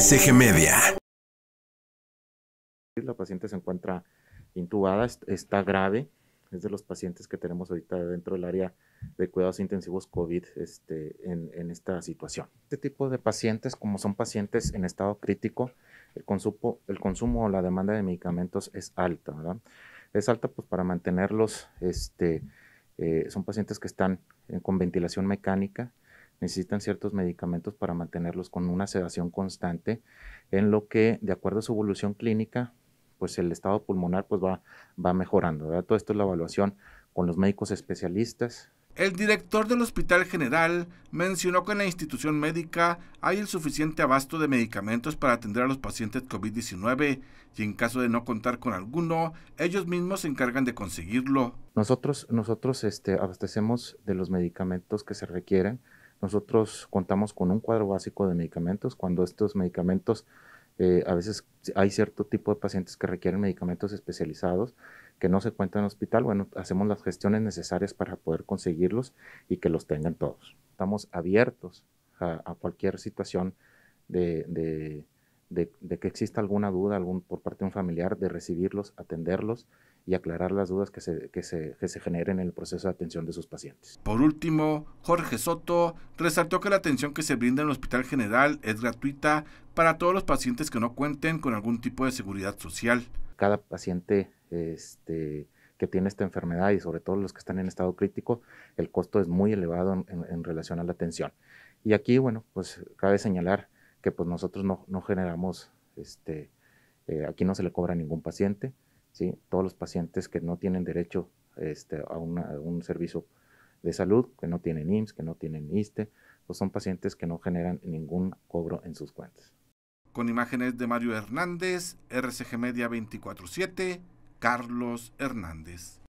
Eje Media. La paciente se encuentra intubada, está grave. Es de los pacientes que tenemos ahorita dentro del área de cuidados intensivos COVID este, en, esta situación. Este tipo de pacientes, como son pacientes en estado crítico, el consumo, el consumo o la demanda de medicamentos es alta, ¿verdad? Es alta pues para mantenerlos, este, eh, son pacientes que están con ventilación mecánica, necesitan ciertos medicamentos para mantenerlos con una sedación constante, en lo que, de acuerdo a su evolución clínica, pues el estado pulmonar pues va, va mejorando. Todo esto es la evaluación con los médicos especialistas. El director del Hospital General mencionó que en la institución médica hay el suficiente abasto de medicamentos para atender a los pacientes COVID-19 y en caso de no contar con alguno, ellos mismos se encargan de conseguirlo. Nosotros, nosotros este, abastecemos de los medicamentos que se requieren nosotros contamos con un cuadro básico de medicamentos. Cuando estos medicamentos, eh, a veces hay cierto tipo de pacientes que requieren medicamentos especializados que no se cuentan en hospital, bueno, hacemos las gestiones necesarias para poder conseguirlos y que los tengan todos. Estamos abiertos a, cualquier situación de, de de, que exista alguna duda algún, por parte de un familiar, de recibirlos, atenderlos y aclarar las dudas que se, que, generen en el proceso de atención de sus pacientes. Por último, Jorge Soto resaltó que la atención que se brinda en el Hospital General es gratuita para todos los pacientes que no cuenten con algún tipo de seguridad social. Cada paciente este, que tiene esta enfermedad y sobre todo los que están en estado crítico, el costo es muy elevado en, en relación a la atención. Y aquí, bueno, pues cabe señalar que pues nosotros no, generamos, este, eh, aquí no se le cobra a ningún paciente, ¿sí? Todos los pacientes que no tienen derecho este, a, un servicio de salud, que no tienen IMSS, que no tienen ISTE, pues son pacientes que no generan ningún cobro en sus cuentas. Con imágenes de Mario Hernández, RCG Media 24-7, Carlos Hernández.